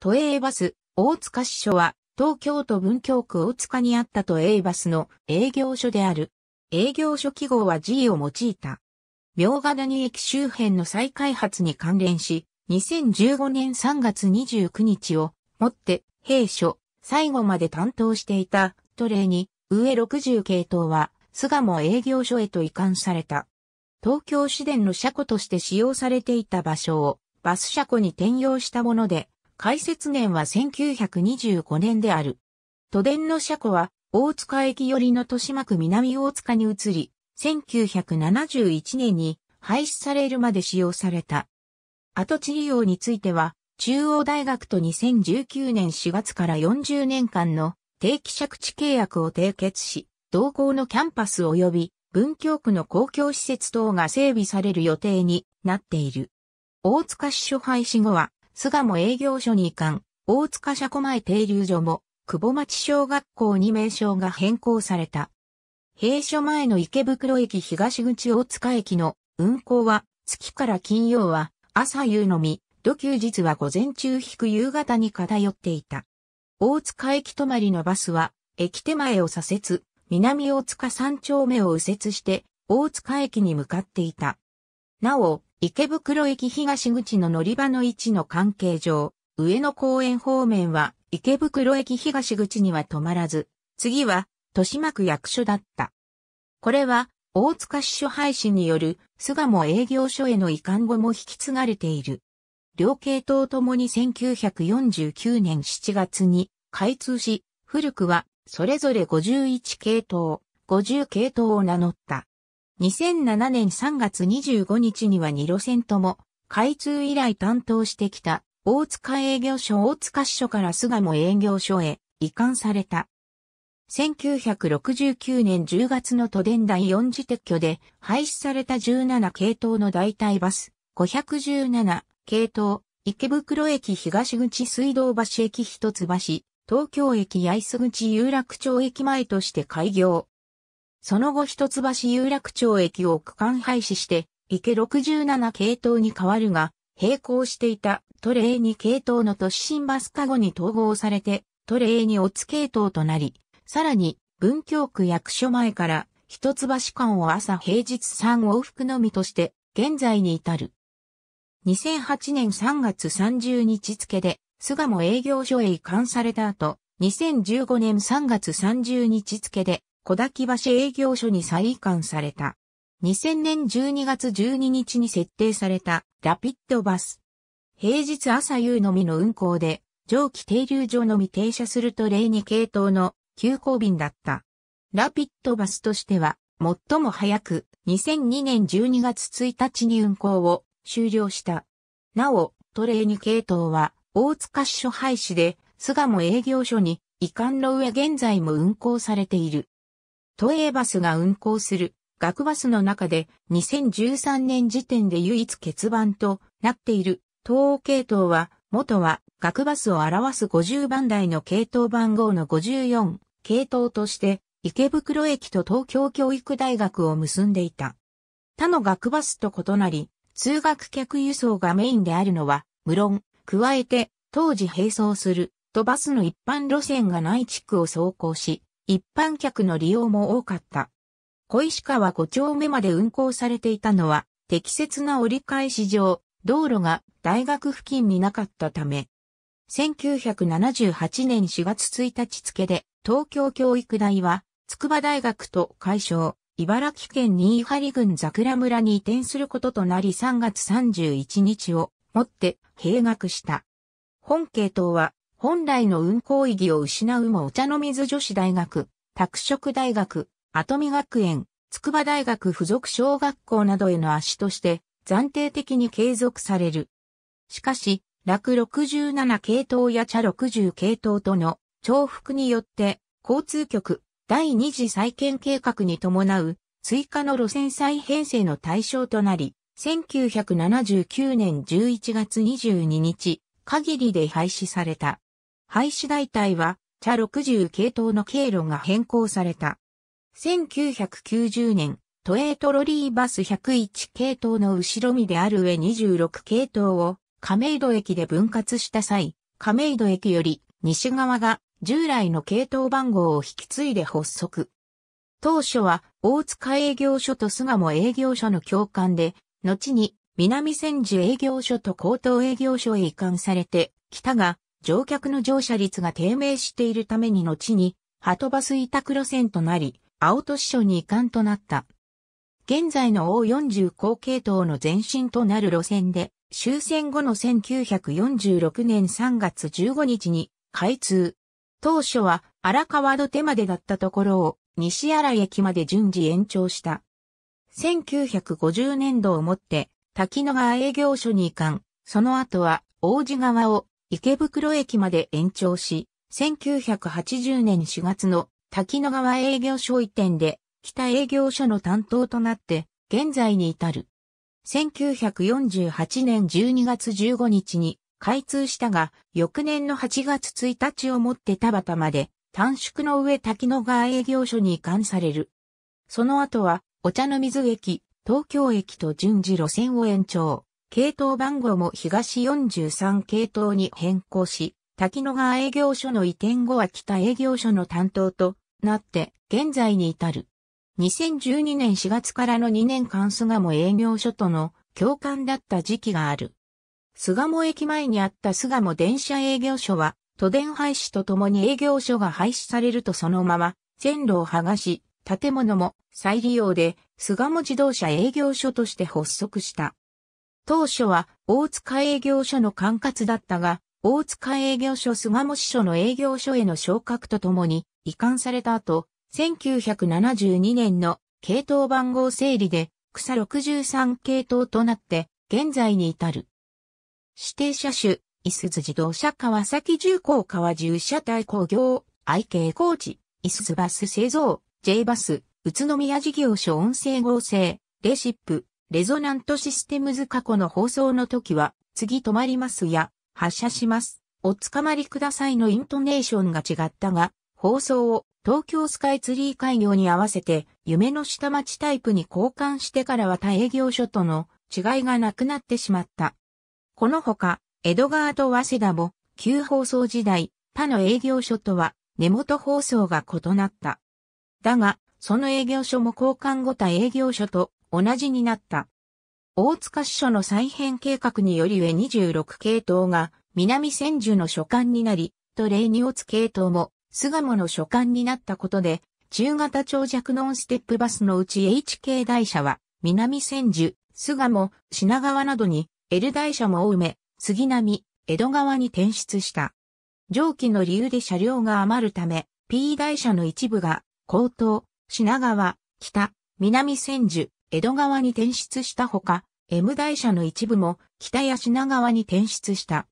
都営バス、大塚支所は、東京都文京区大塚にあった都営バスの営業所である。営業所記号は G を用いた。明ヶ谷駅周辺の再開発に関連し、2015年3月29日をもって閉所、最後まで担当していた都令に、上60系統は、菅も営業所へと移管された。東京市電の車庫として使用されていた場所を、バス車庫に転用したもので、開設年は1925年である。都電の車庫は、大塚駅寄りの豊島区南大塚に移り、1971年に廃止されるまで使用された。跡地利用については、中央大学と2019年4月から40年間の定期借地契約を締結し、同校のキャンパス及び文京区の公共施設等が整備される予定になっている。大塚市所廃止後は、巣鴨営業所に移管、大塚車庫前停留所も、久保町小学校に名称が変更された。閉所前の池袋駅東口大塚駅の運行は、月から金曜は朝夕のみ、土休日は午前中引く夕方に偏っていた。大塚駅止まりのバスは、駅手前を左折、南大塚三丁目を右折して、大塚駅に向かっていた。なお、池袋駅東口の乗り場の位置の関係上、上野公園方面は池袋駅東口には止まらず、次は豊島区役所だった。これは大塚支所廃止による巣鴨営業所への移管後も引き継がれている。両系統ともに1949年7月に開通し、古くはそれぞれ51系統、50系統を名乗った。2007年3月25日には2路線とも、開通以来担当してきた、大塚営業所大塚支所から菅も営業所へ移管された。1969年10月の都電第4次撤去で廃止された17系統の代替バス517系統池袋駅東口水道橋駅一橋東京駅八重洲口有楽町駅前として開業その後一橋有楽町駅を区間廃止して、池67系統に変わるが、並行していたトレーニ系統の都市新バスカゴに統合されて、トレーニオツ系統となり、さらに、文京区役所前から、一橋間を朝平日3往復のみとして、現在に至る。2008年3月30日付で、菅も営業所へ移管された後、2015年3月30日付で、小滝橋営業所に再移管された。2000年12月12日に設定されたラピッドバス。平日朝夕のみの運行で、蒸気停留所のみ停車すると例に系統の急行便だった。ラピッドバスとしては、最も早く2002年12月1日に運行を終了した。なお、トレーニ系統は大塚市所廃止で、菅も営業所に移管の上現在も運行されている。都営バスが運行する学バスの中で2013年時点で唯一欠番となっている東欧系統は元は学バスを表す50番台の系統番号の54系統として池袋駅と東京教育大学を結んでいた。他の学バスと異なり通学客輸送がメインであるのは無論加えて当時並走する都バスの一般路線がない地区を走行し一般客の利用も多かった。小石川5丁目まで運行されていたのは、適切な折り返し上、道路が大学付近になかったため、1978年4月1日付で、東京教育大は、筑波大学と解消、茨城県新張郡桜村に移転することとなり3月31日をもって閉学した。本系統は本来の運行意義を失うもお茶の水女子大学、拓殖大学、跡見学園、筑波大学附属小学校などへの足として暫定的に継続される。しかし、楽67系統や茶60系統との重複によって交通局第2次再建計画に伴う追加の路線再編成の対象となり、1979年11月22日限りで廃止された。廃止代替は、茶60系統の経路が変更された。1990年、都営トロリーバス101系統の後ろ身である上26系統を亀戸駅で分割した際、亀戸駅より西側が従来の系統番号を引き継いで発足。当初は大塚営業所と巣鴨営業所の共管で、後に南千住営業所と高等営業所へ移管されて、北が乗客の乗車率が低迷しているために後に、鳩バス委託路線となり、青都市所に移管となった。現在の O40 後継等の前身となる路線で、終戦後の1946年3月15日に開通。当初は荒川土手までだったところを西荒井駅まで順次延長した。1950年度をもって滝野川営業所に移管、その後は王子川を池袋駅まで延長し、1980年4月の滝野川営業所移転で北営業所の担当となって現在に至る。1948年12月15日に開通したが、翌年の8月1日をもって田端まで短縮の上滝野川営業所に移管される。その後はお茶の水駅、東京駅と順次路線を延長。系統番号も東43系統に変更し、滝野川営業所の移転後は北営業所の担当となって現在に至る。2012年4月からの2年間菅も営業所との共感だった時期がある。菅も駅前にあった菅も電車営業所は都電廃止とともに営業所が廃止されるとそのまま線路を剥がし建物も再利用で菅も自動車営業所として発足した。当初は大塚営業所の管轄だったが、大塚営業所菅野支所の営業所への昇格とともに移管された後、1972年の系統番号整理で草63系統となって現在に至る。指定車種、いすず自動車川崎重工川重車体工業、愛慶工事、いすずバス製造、J バス、宇都宮事業所音声合成、レシップ、レゾナントシステムズ過去の放送の時は、次止まりますや、発車します。おつかまりくださいのイントネーションが違ったが、放送を東京スカイツリー開業に合わせて、夢の下町タイプに交換してからは他営業所との違いがなくなってしまった。このほか、エドガーと早稲田も、旧放送時代、他の営業所とは、根元放送が異なった。だが、その営業所も交換後他営業所と同じになった。大塚支所の再編計画により上26系統が南千住の所管になり、と例に大つ系統も巣鴨の所管になったことで、中型長尺ノンステップバスのうち HK 台車は南千住、巣鴨、品川などに L 台車も多め、杉並、江戸川に転出した。上記の理由で車両が余るため、P 台車の一部が、高等、品川、北、南千住、江戸川に転出したほか、M 台社の一部も北や品川に転出した。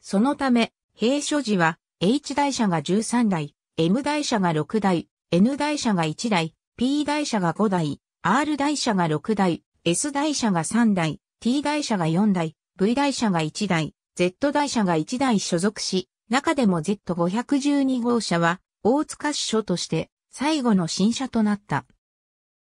そのため、平所時は、H 台社が13台、M 台社が6台、N 台社が1台、P 台社が5台、R 台社が6台、S 台社が3台、T 台社が4台、V 台社が1台、Z 台社が1台所属し、中でも Z512 号車は大塚支所として最後の新車となった。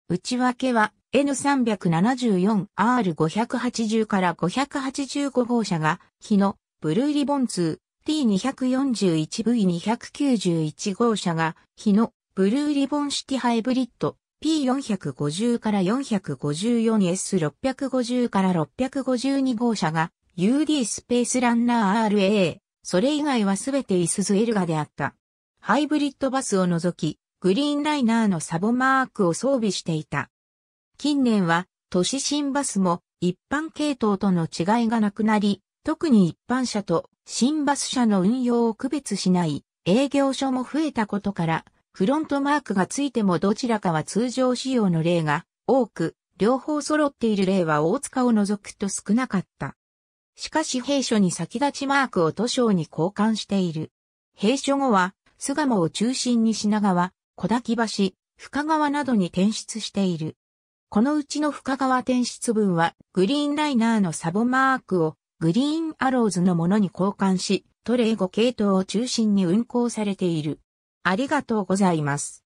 内訳は N374R580 から585号車が、日のブルーリボン2、T241V291 号車が、日のブルーリボンシティハイブリッド P450 から 454S650 から652号車が UD スペースランナー RA、それ以外はすべてイスズエルガであった。ハイブリッドバスを除き、グリーンライナーのサボマークを装備していた。近年は都市新バスも一般系統との違いがなくなり、特に一般車と新バス車の運用を区別しない営業所も増えたことから、フロントマークがついてもどちらかは通常仕様の例が多く、両方揃っている例は大塚を除くと少なかった。しかし弊所に先立ちマークを都書に交換している。弊所後は、巣鴨を中心に品川、小滝橋、深川などに転出している。このうちの深川転出分は、グリーンライナーのサボマークを、グリーンアローズのものに交換し、トレーゴ系統を中心に運行されている。ありがとうございます。